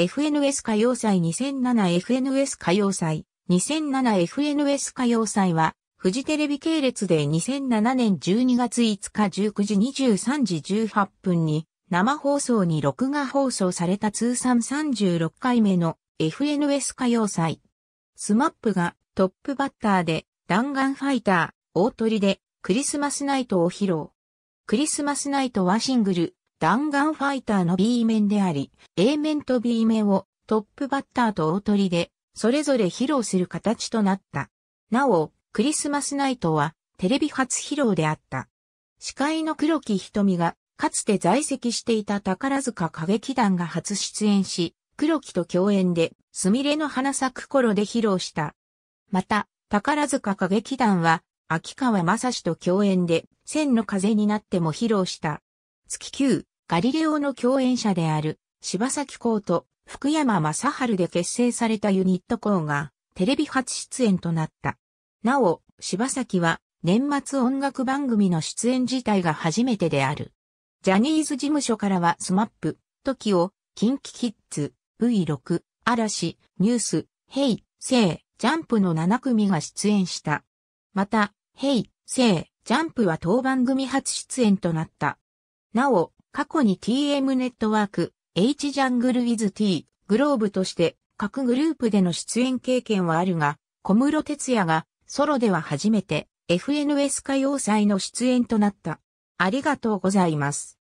FNS 歌謡祭 2007FNS 歌謡祭 2007FNS 歌謡祭は、フジテレビ系列で2007年12月5日19時23時18分に生放送に録画放送された通算36回目の FNS 歌謡祭。スマップがトップバッターで弾丸ファイター、大鳥でクリスマスナイトを披露。クリスマスナイトはシングル、弾丸ファイターの B 面であり、A 面と B 面をトップバッターと大鳥で、それぞれ披露する形となった。なお、クリスマスナイトはテレビ初披露であった。司会の黒木瞳が、かつて在籍していた宝塚歌劇団が初出演し、黒木と共演で、すみれの花咲く頃で披露した。また、宝塚歌劇団は、秋川正史と共演で、千の風になっても披露した。月9、ガリレオの共演者である柴崎公と福山雅治で結成されたユニット校がテレビ初出演となった。なお、柴崎は年末音楽番組の出演自体が初めてである。ジャニーズ事務所からはスマップ、キオ、キンキキッズ、V6、嵐、ニュース、ヘイ、セイ、ジャンプの7組が出演した。また、ヘイ、セイ、ジャンプは当番組初出演となった。なお、過去に TM ネットワーク、H ジャングル with T、グローブとして各グループでの出演経験はあるが、小室哲也がソロでは初めて FNS 歌謡祭の出演となった。ありがとうございます。